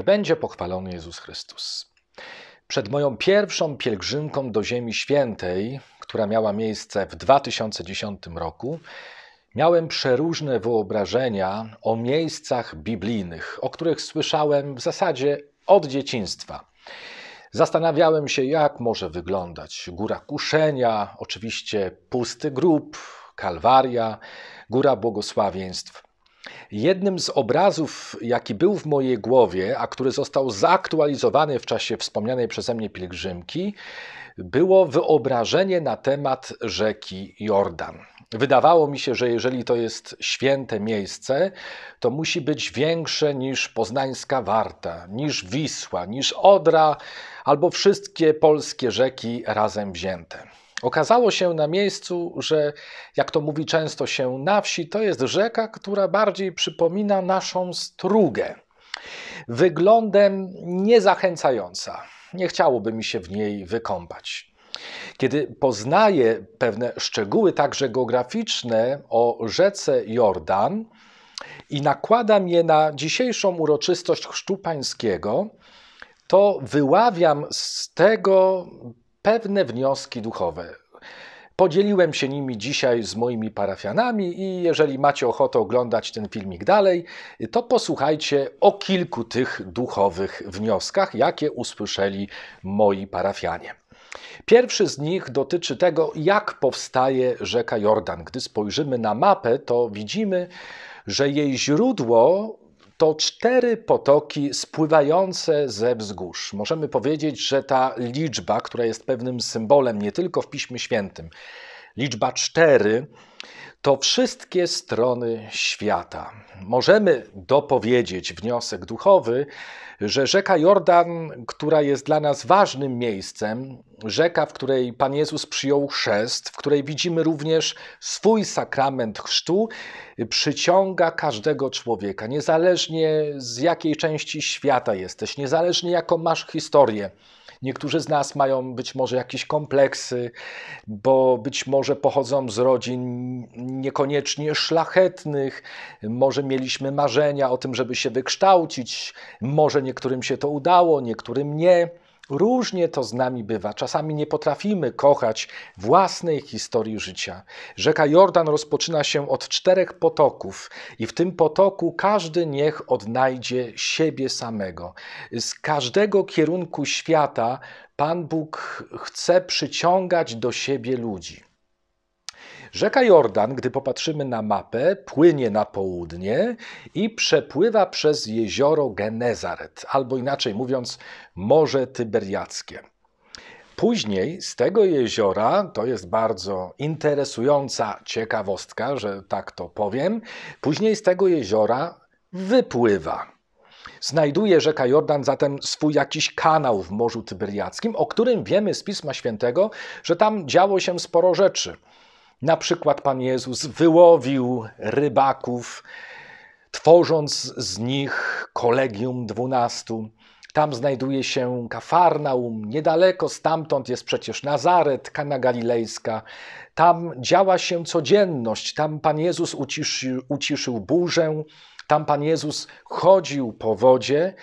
Niech będzie pochwalony Jezus Chrystus. Przed moją pierwszą pielgrzymką do Ziemi Świętej, która miała miejsce w 2010 roku, miałem przeróżne wyobrażenia o miejscach biblijnych, o których słyszałem w zasadzie od dzieciństwa. Zastanawiałem się, jak może wyglądać Góra Kuszenia, oczywiście pusty grób, Kalwaria, Góra Błogosławieństw. Jednym z obrazów, jaki był w mojej głowie, a który został zaktualizowany w czasie wspomnianej przeze mnie pielgrzymki, było wyobrażenie na temat rzeki Jordan. Wydawało mi się, że jeżeli to jest święte miejsce, to musi być większe niż poznańska Warta, niż Wisła, niż Odra albo wszystkie polskie rzeki razem wzięte. Okazało się na miejscu, że jak to mówi często się na wsi, to jest rzeka, która bardziej przypomina naszą strugę. Wyglądem niezachęcająca. Nie chciałoby mi się w niej wykąpać. Kiedy poznaję pewne szczegóły, także geograficzne, o rzece Jordan i nakładam je na dzisiejszą uroczystość Chrztu Pańskiego, to wyławiam z tego pewne wnioski duchowe. Podzieliłem się nimi dzisiaj z moimi parafianami i jeżeli macie ochotę oglądać ten filmik dalej, to posłuchajcie o kilku tych duchowych wnioskach, jakie usłyszeli moi parafianie. Pierwszy z nich dotyczy tego, jak powstaje rzeka Jordan. Gdy spojrzymy na mapę, to widzimy, że jej źródło to cztery potoki spływające ze wzgórz. Możemy powiedzieć, że ta liczba, która jest pewnym symbolem nie tylko w Piśmie Świętym, liczba cztery to wszystkie strony świata. Możemy dopowiedzieć wniosek duchowy, że rzeka Jordan, która jest dla nas ważnym miejscem, rzeka, w której Pan Jezus przyjął chrzest, w której widzimy również swój sakrament chrztu, przyciąga każdego człowieka, niezależnie z jakiej części świata jesteś, niezależnie jaką masz historię Niektórzy z nas mają być może jakieś kompleksy, bo być może pochodzą z rodzin niekoniecznie szlachetnych, może mieliśmy marzenia o tym, żeby się wykształcić, może niektórym się to udało, niektórym nie. Różnie to z nami bywa. Czasami nie potrafimy kochać własnej historii życia. Rzeka Jordan rozpoczyna się od czterech potoków, i w tym potoku każdy niech odnajdzie siebie samego. Z każdego kierunku świata Pan Bóg chce przyciągać do siebie ludzi. Rzeka Jordan, gdy popatrzymy na mapę, płynie na południe i przepływa przez jezioro Genezaret, albo inaczej mówiąc, Morze Tyberiackie. Później z tego jeziora, to jest bardzo interesująca ciekawostka, że tak to powiem, później z tego jeziora wypływa. Znajduje rzeka Jordan zatem swój jakiś kanał w Morzu Tyberiackim, o którym wiemy z Pisma Świętego, że tam działo się sporo rzeczy. Na przykład Pan Jezus wyłowił rybaków, tworząc z nich kolegium dwunastu. Tam znajduje się Kafarnaum, niedaleko stamtąd jest przecież Nazaret, Kana Galilejska. Tam działa się codzienność, tam Pan Jezus uciszył, uciszył burzę, tam Pan Jezus chodził po wodzie.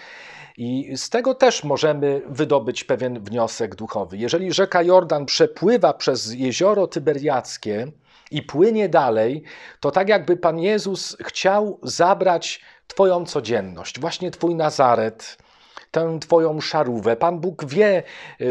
I z tego też możemy wydobyć pewien wniosek duchowy. Jeżeli rzeka Jordan przepływa przez jezioro Tyberiackie i płynie dalej, to tak jakby Pan Jezus chciał zabrać Twoją codzienność, właśnie Twój Nazaret tę Twoją szarówę. Pan Bóg wie,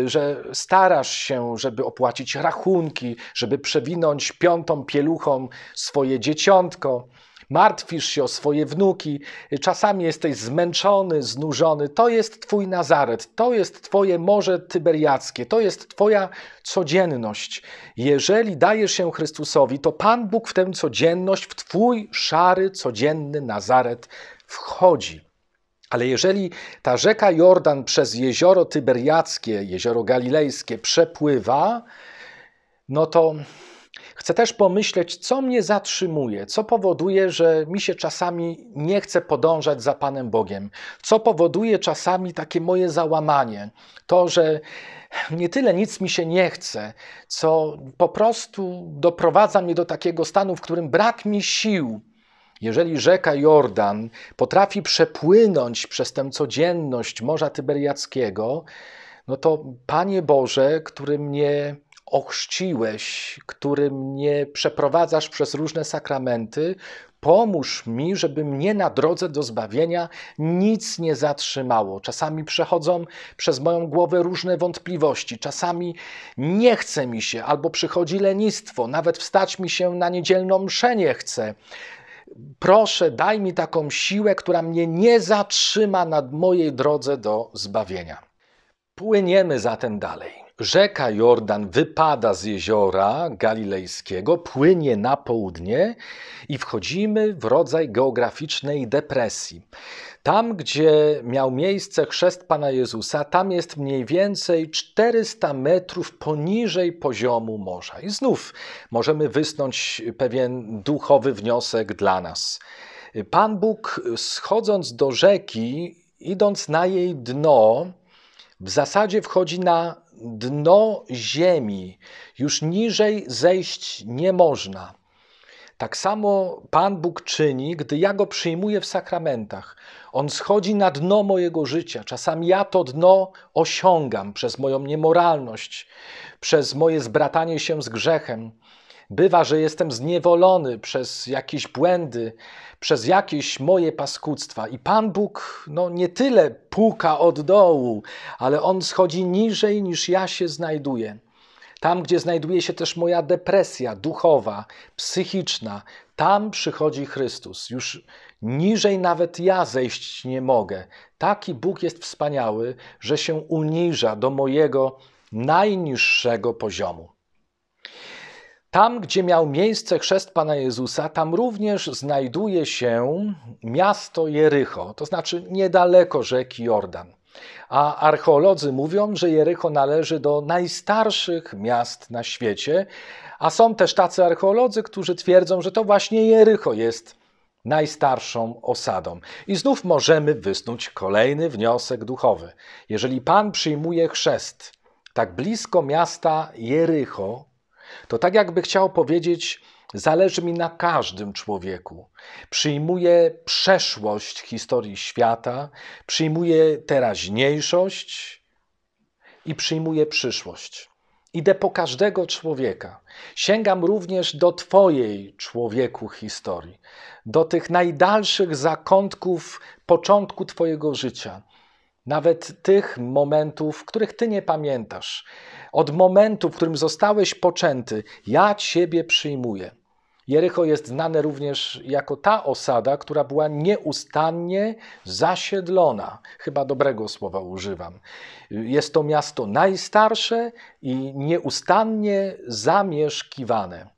że starasz się, żeby opłacić rachunki, żeby przewinąć piątą pieluchą swoje dzieciątko, martwisz się o swoje wnuki, czasami jesteś zmęczony, znużony. To jest Twój Nazaret, to jest Twoje Morze Tyberiackie, to jest Twoja codzienność. Jeżeli dajesz się Chrystusowi, to Pan Bóg w tę codzienność, w Twój szary, codzienny Nazaret wchodzi. Ale jeżeli ta rzeka Jordan przez jezioro Tyberiackie, jezioro Galilejskie przepływa, no to Chcę też pomyśleć, co mnie zatrzymuje, co powoduje, że mi się czasami nie chce podążać za Panem Bogiem, co powoduje czasami takie moje załamanie, to, że nie tyle nic mi się nie chce, co po prostu doprowadza mnie do takiego stanu, w którym brak mi sił. Jeżeli rzeka Jordan potrafi przepłynąć przez tę codzienność Morza Tyberiackiego, no to Panie Boże, który mnie ochrzciłeś, który mnie przeprowadzasz przez różne sakramenty, pomóż mi, żeby mnie na drodze do zbawienia nic nie zatrzymało. Czasami przechodzą przez moją głowę różne wątpliwości, czasami nie chce mi się, albo przychodzi lenistwo, nawet wstać mi się na niedzielną mszę nie chce. Proszę, daj mi taką siłę, która mnie nie zatrzyma na mojej drodze do zbawienia. Płyniemy zatem dalej. Rzeka Jordan wypada z jeziora galilejskiego, płynie na południe i wchodzimy w rodzaj geograficznej depresji. Tam, gdzie miał miejsce chrzest Pana Jezusa, tam jest mniej więcej 400 metrów poniżej poziomu morza. I znów możemy wysnąć pewien duchowy wniosek dla nas. Pan Bóg, schodząc do rzeki, idąc na jej dno, w zasadzie wchodzi na dno ziemi, już niżej zejść nie można. Tak samo Pan Bóg czyni, gdy ja go przyjmuję w sakramentach. On schodzi na dno mojego życia. Czasami ja to dno osiągam przez moją niemoralność, przez moje zbratanie się z grzechem, Bywa, że jestem zniewolony przez jakieś błędy, przez jakieś moje paskudztwa. I Pan Bóg no, nie tyle puka od dołu, ale On schodzi niżej niż ja się znajduję. Tam, gdzie znajduje się też moja depresja duchowa, psychiczna, tam przychodzi Chrystus. Już niżej nawet ja zejść nie mogę. Taki Bóg jest wspaniały, że się uniża do mojego najniższego poziomu. Tam, gdzie miał miejsce chrzest Pana Jezusa, tam również znajduje się miasto Jericho, to znaczy niedaleko rzeki Jordan. A archeolodzy mówią, że Jericho należy do najstarszych miast na świecie, a są też tacy archeolodzy, którzy twierdzą, że to właśnie Jericho jest najstarszą osadą. I znów możemy wysnuć kolejny wniosek duchowy. Jeżeli Pan przyjmuje chrzest tak blisko miasta Jericho, to tak jakby chciał powiedzieć, zależy mi na każdym człowieku. Przyjmuję przeszłość historii świata, przyjmuję teraźniejszość i przyjmuję przyszłość. Idę po każdego człowieka. Sięgam również do Twojej, człowieku, historii, do tych najdalszych zakątków początku Twojego życia. Nawet tych momentów, których ty nie pamiętasz. Od momentu, w którym zostałeś poczęty, ja ciebie przyjmuję. Jericho jest znane również jako ta osada, która była nieustannie zasiedlona. Chyba dobrego słowa używam. Jest to miasto najstarsze i nieustannie zamieszkiwane.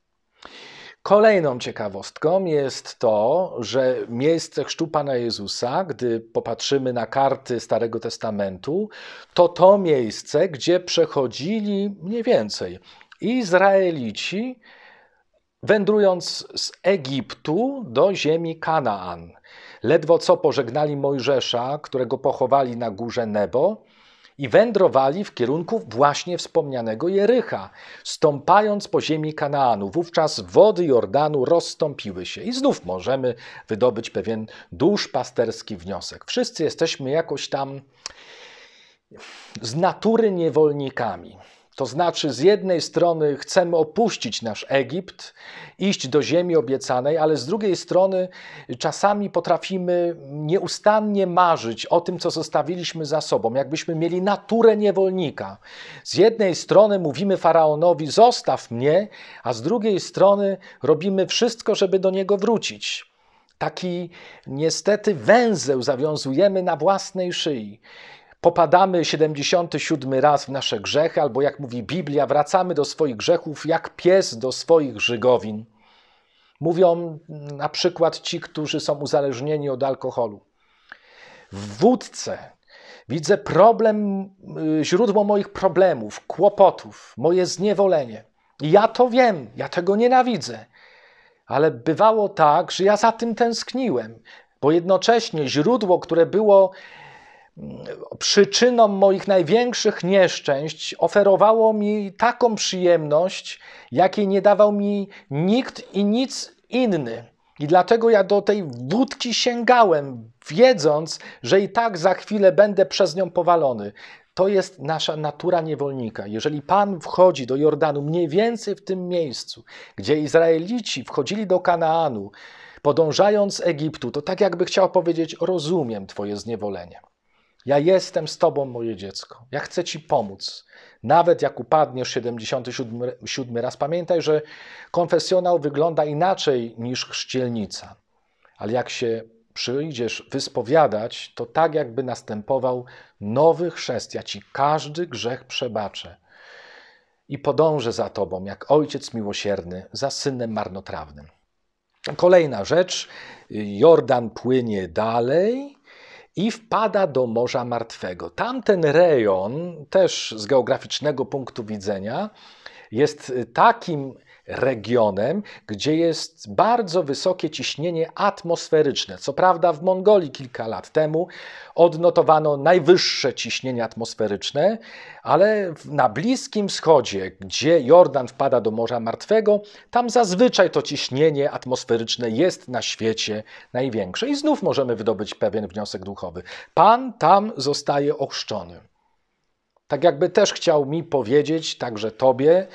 Kolejną ciekawostką jest to, że miejsce chrztu Pana Jezusa, gdy popatrzymy na karty Starego Testamentu, to to miejsce, gdzie przechodzili mniej więcej Izraelici, wędrując z Egiptu do ziemi Kanaan. Ledwo co pożegnali Mojżesza, którego pochowali na górze Nebo, i wędrowali w kierunku właśnie wspomnianego Jericha, stąpając po ziemi Kanaanu. Wówczas wody Jordanu rozstąpiły się i znów możemy wydobyć pewien duszpasterski wniosek. Wszyscy jesteśmy jakoś tam z natury niewolnikami. To znaczy, z jednej strony chcemy opuścić nasz Egipt, iść do ziemi obiecanej, ale z drugiej strony czasami potrafimy nieustannie marzyć o tym, co zostawiliśmy za sobą, jakbyśmy mieli naturę niewolnika. Z jednej strony mówimy faraonowi: zostaw mnie, a z drugiej strony robimy wszystko, żeby do niego wrócić. Taki niestety węzeł zawiązujemy na własnej szyi popadamy 77 raz w nasze grzechy, albo jak mówi Biblia, wracamy do swoich grzechów jak pies do swoich żygowin. Mówią na przykład ci, którzy są uzależnieni od alkoholu. W wódce widzę problem, y, źródło moich problemów, kłopotów, moje zniewolenie. Ja to wiem, ja tego nienawidzę, ale bywało tak, że ja za tym tęskniłem, bo jednocześnie źródło, które było przyczyną moich największych nieszczęść oferowało mi taką przyjemność, jakiej nie dawał mi nikt i nic inny. I dlatego ja do tej wódki sięgałem, wiedząc, że i tak za chwilę będę przez nią powalony. To jest nasza natura niewolnika. Jeżeli Pan wchodzi do Jordanu mniej więcej w tym miejscu, gdzie Izraelici wchodzili do Kanaanu, podążając z Egiptu, to tak jakby chciał powiedzieć: Rozumiem Twoje zniewolenie. Ja jestem z Tobą, moje dziecko. Ja chcę Ci pomóc. Nawet jak upadniesz 77 raz, pamiętaj, że konfesjonał wygląda inaczej niż chrzcielnica. Ale jak się przyjdziesz wyspowiadać, to tak jakby następował nowy chrzest. Ja Ci każdy grzech przebaczę i podążę za Tobą, jak ojciec miłosierny, za synem marnotrawnym. Kolejna rzecz. Jordan płynie dalej i wpada do Morza Martwego. Tamten rejon, też z geograficznego punktu widzenia, jest takim regionem, gdzie jest bardzo wysokie ciśnienie atmosferyczne. Co prawda w Mongolii kilka lat temu odnotowano najwyższe ciśnienie atmosferyczne, ale na Bliskim Wschodzie, gdzie Jordan wpada do Morza Martwego, tam zazwyczaj to ciśnienie atmosferyczne jest na świecie największe. I znów możemy wydobyć pewien wniosek duchowy. Pan tam zostaje ochrzczony. Tak jakby też chciał mi powiedzieć, także Tobie,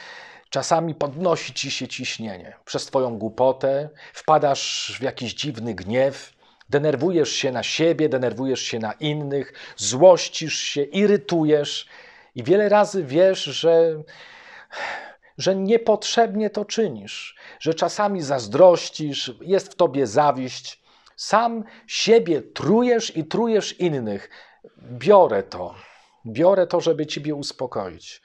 Czasami podnosi ci się ciśnienie przez Twoją głupotę, wpadasz w jakiś dziwny gniew, denerwujesz się na siebie, denerwujesz się na innych, złościsz się, irytujesz i wiele razy wiesz, że, że niepotrzebnie to czynisz, że czasami zazdrościsz, jest w tobie zawiść. Sam siebie trujesz i trujesz innych. Biorę to. Biorę to, żeby Ciebie uspokoić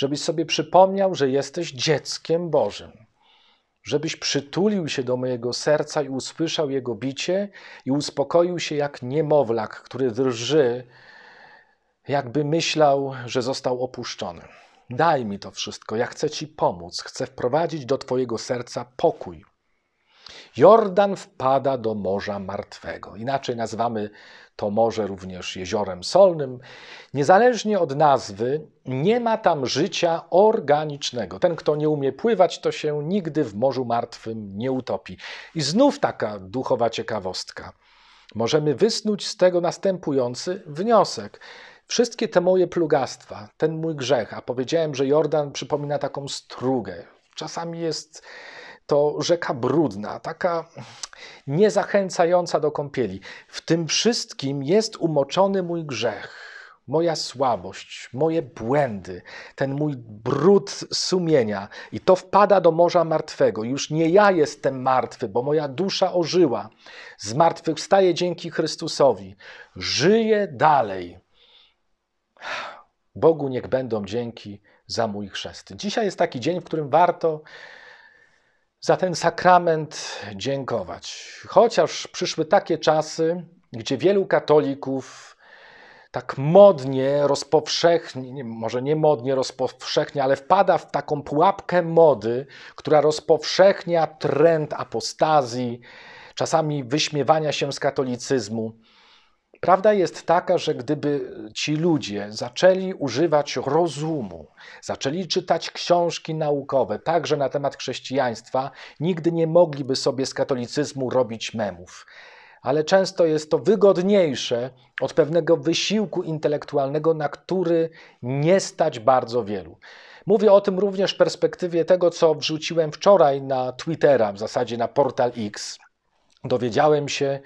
żebyś sobie przypomniał, że jesteś dzieckiem Bożym. Żebyś przytulił się do mojego serca i usłyszał jego bicie i uspokoił się jak niemowlak, który drży, jakby myślał, że został opuszczony. Daj mi to wszystko, ja chcę Ci pomóc, chcę wprowadzić do Twojego serca pokój. Jordan wpada do Morza Martwego. Inaczej nazywamy to morze również jeziorem solnym. Niezależnie od nazwy, nie ma tam życia organicznego. Ten, kto nie umie pływać, to się nigdy w Morzu Martwym nie utopi. I znów taka duchowa ciekawostka. Możemy wysnuć z tego następujący wniosek. Wszystkie te moje plugastwa, ten mój grzech, a powiedziałem, że Jordan przypomina taką strugę. Czasami jest to rzeka brudna, taka niezachęcająca do kąpieli. W tym wszystkim jest umoczony mój grzech, moja słabość, moje błędy, ten mój brud sumienia. I to wpada do Morza Martwego. Już nie ja jestem martwy, bo moja dusza ożyła. Z martwych wstaje dzięki Chrystusowi. Żyję dalej. Bogu niech będą dzięki za mój chrzest. Dzisiaj jest taki dzień, w którym warto za ten sakrament dziękować. Chociaż przyszły takie czasy, gdzie wielu katolików tak modnie rozpowszechnia, może nie modnie rozpowszechnia, ale wpada w taką pułapkę mody, która rozpowszechnia trend apostazji, czasami wyśmiewania się z katolicyzmu. Prawda jest taka, że gdyby ci ludzie zaczęli używać rozumu, zaczęli czytać książki naukowe, także na temat chrześcijaństwa, nigdy nie mogliby sobie z katolicyzmu robić memów. Ale często jest to wygodniejsze od pewnego wysiłku intelektualnego, na który nie stać bardzo wielu. Mówię o tym również w perspektywie tego, co wrzuciłem wczoraj na Twittera, w zasadzie na portal X dowiedziałem się,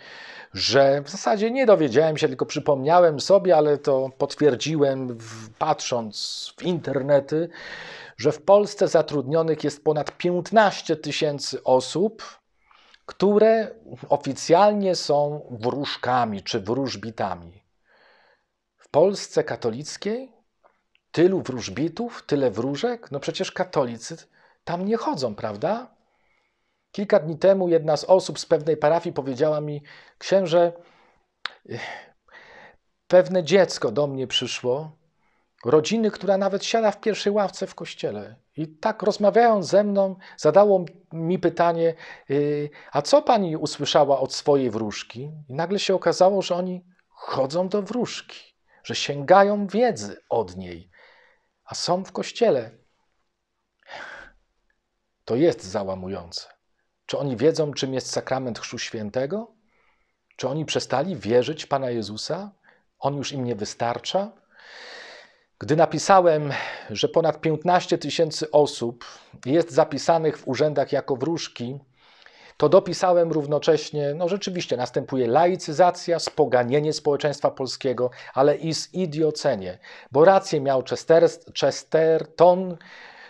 że w zasadzie nie dowiedziałem się, tylko przypomniałem sobie, ale to potwierdziłem w, patrząc w internety, że w Polsce zatrudnionych jest ponad 15 tysięcy osób, które oficjalnie są wróżkami czy wróżbitami. W Polsce katolickiej tylu wróżbitów, tyle wróżek? No przecież katolicy tam nie chodzą, prawda? Kilka dni temu jedna z osób z pewnej parafii powiedziała mi: Księże, eh, pewne dziecko do mnie przyszło, rodziny, która nawet siada w pierwszej ławce w kościele. I tak rozmawiając ze mną, zadało mi pytanie: eh, A co pani usłyszała od swojej wróżki? I nagle się okazało, że oni chodzą do wróżki, że sięgają wiedzy od niej, a są w kościele. To jest załamujące. Czy oni wiedzą, czym jest sakrament Chrztu Świętego? Czy oni przestali wierzyć w Pana Jezusa? On już im nie wystarcza? Gdy napisałem, że ponad 15 tysięcy osób jest zapisanych w urzędach jako wróżki, to dopisałem równocześnie, no rzeczywiście następuje laicyzacja, spoganienie społeczeństwa polskiego, ale i zidiocenie, bo rację miał Chester, Chesterton,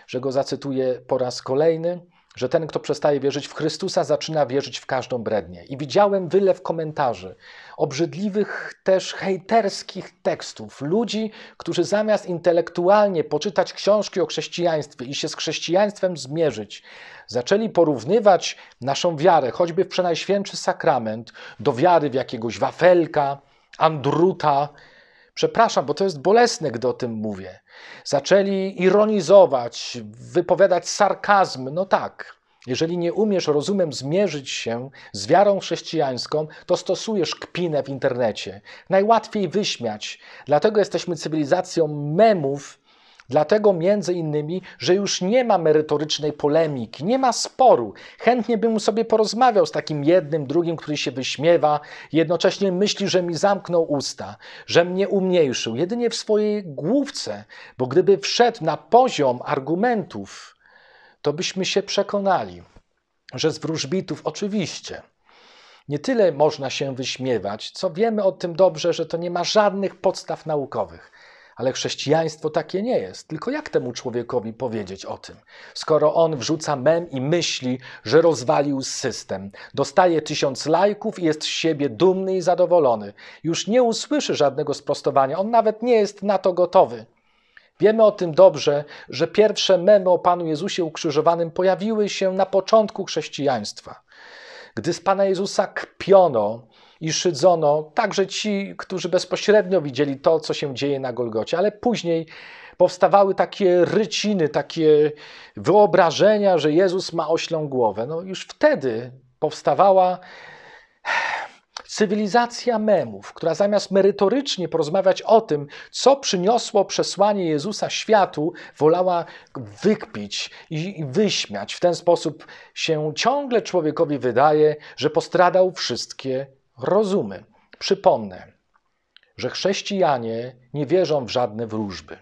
że go zacytuję po raz kolejny – że ten, kto przestaje wierzyć w Chrystusa, zaczyna wierzyć w każdą brednię. I widziałem wylew komentarzy, obrzydliwych też hejterskich tekstów, ludzi, którzy zamiast intelektualnie poczytać książki o chrześcijaństwie i się z chrześcijaństwem zmierzyć, zaczęli porównywać naszą wiarę, choćby w Przenajświętszy Sakrament, do wiary w jakiegoś wafelka, andruta, Przepraszam, bo to jest bolesne, gdy o tym mówię. Zaczęli ironizować, wypowiadać sarkazm. No tak, jeżeli nie umiesz rozumem zmierzyć się z wiarą chrześcijańską, to stosujesz kpinę w internecie. Najłatwiej wyśmiać. Dlatego jesteśmy cywilizacją memów Dlatego między innymi, że już nie ma merytorycznej polemiki, nie ma sporu. Chętnie bym sobie porozmawiał z takim jednym, drugim, który się wyśmiewa, jednocześnie myśli, że mi zamknął usta, że mnie umniejszył, jedynie w swojej główce, bo gdyby wszedł na poziom argumentów, to byśmy się przekonali, że z wróżbitów oczywiście nie tyle można się wyśmiewać, co wiemy o tym dobrze, że to nie ma żadnych podstaw naukowych. Ale chrześcijaństwo takie nie jest. Tylko jak temu człowiekowi powiedzieć o tym? Skoro on wrzuca mem i myśli, że rozwalił system, dostaje tysiąc lajków i jest z siebie dumny i zadowolony, już nie usłyszy żadnego sprostowania, on nawet nie jest na to gotowy. Wiemy o tym dobrze, że pierwsze memy o Panu Jezusie ukrzyżowanym pojawiły się na początku chrześcijaństwa. Gdy z Pana Jezusa kpiono, i szydzono także ci, którzy bezpośrednio widzieli to, co się dzieje na Golgocie, ale później powstawały takie ryciny, takie wyobrażenia, że Jezus ma oślą głowę. No już wtedy powstawała cywilizacja memów, która zamiast merytorycznie porozmawiać o tym, co przyniosło przesłanie Jezusa światu, wolała wykpić i wyśmiać. W ten sposób się ciągle człowiekowi wydaje, że postradał wszystkie rozumy. Przypomnę, że chrześcijanie nie wierzą w żadne wróżby,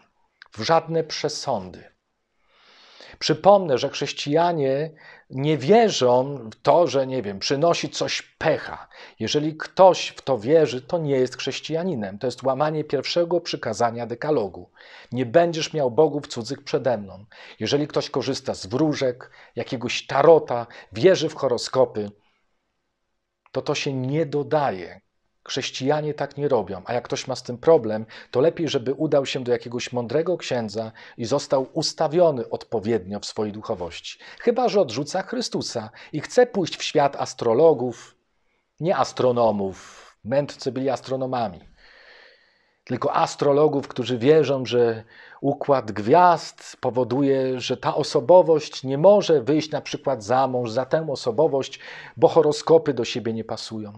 w żadne przesądy. Przypomnę, że chrześcijanie nie wierzą w to, że nie wiem, przynosi coś pecha. Jeżeli ktoś w to wierzy, to nie jest chrześcijaninem. To jest łamanie pierwszego przykazania dekalogu. Nie będziesz miał bogów cudzych przede mną. Jeżeli ktoś korzysta z wróżek, jakiegoś tarota, wierzy w horoskopy, to to się nie dodaje. Chrześcijanie tak nie robią, a jak ktoś ma z tym problem, to lepiej, żeby udał się do jakiegoś mądrego księdza i został ustawiony odpowiednio w swojej duchowości. Chyba, że odrzuca Chrystusa i chce pójść w świat astrologów, nie astronomów. Mędrcy byli astronomami tylko astrologów, którzy wierzą, że układ gwiazd powoduje, że ta osobowość nie może wyjść na przykład za mąż, za tę osobowość, bo horoskopy do siebie nie pasują.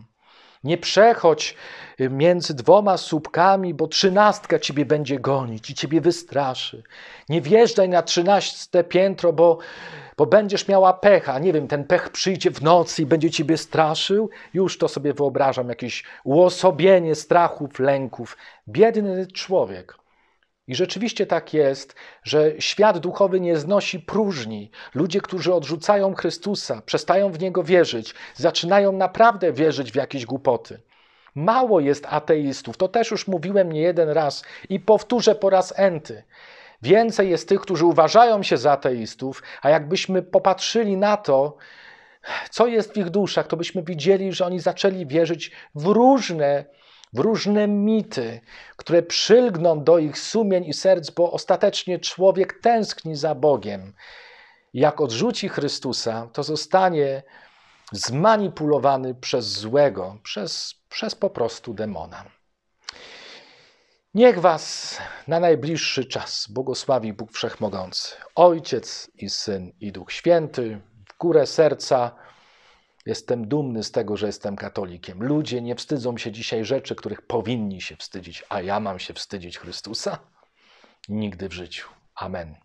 Nie przechodź y, między dwoma słupkami, bo trzynastka ciebie będzie gonić i ciebie wystraszy. Nie wjeżdżaj na trzynaste piętro, bo, bo będziesz miała pecha. Nie wiem, ten pech przyjdzie w nocy i będzie ciebie straszył. Już to sobie wyobrażam, jakieś uosobienie strachów, lęków. Biedny człowiek. I rzeczywiście tak jest, że świat duchowy nie znosi próżni. Ludzie, którzy odrzucają Chrystusa, przestają w niego wierzyć, zaczynają naprawdę wierzyć w jakieś głupoty. Mało jest ateistów, to też już mówiłem nie jeden raz i powtórzę po raz enty. Więcej jest tych, którzy uważają się za ateistów, a jakbyśmy popatrzyli na to, co jest w ich duszach, to byśmy widzieli, że oni zaczęli wierzyć w różne w różne mity, które przylgną do ich sumień i serc, bo ostatecznie człowiek tęskni za Bogiem. Jak odrzuci Chrystusa, to zostanie zmanipulowany przez złego, przez, przez po prostu demona. Niech Was na najbliższy czas błogosławi Bóg Wszechmogący, Ojciec i Syn i Duch Święty, w górę serca Jestem dumny z tego, że jestem katolikiem. Ludzie nie wstydzą się dzisiaj rzeczy, których powinni się wstydzić, a ja mam się wstydzić Chrystusa? Nigdy w życiu. Amen.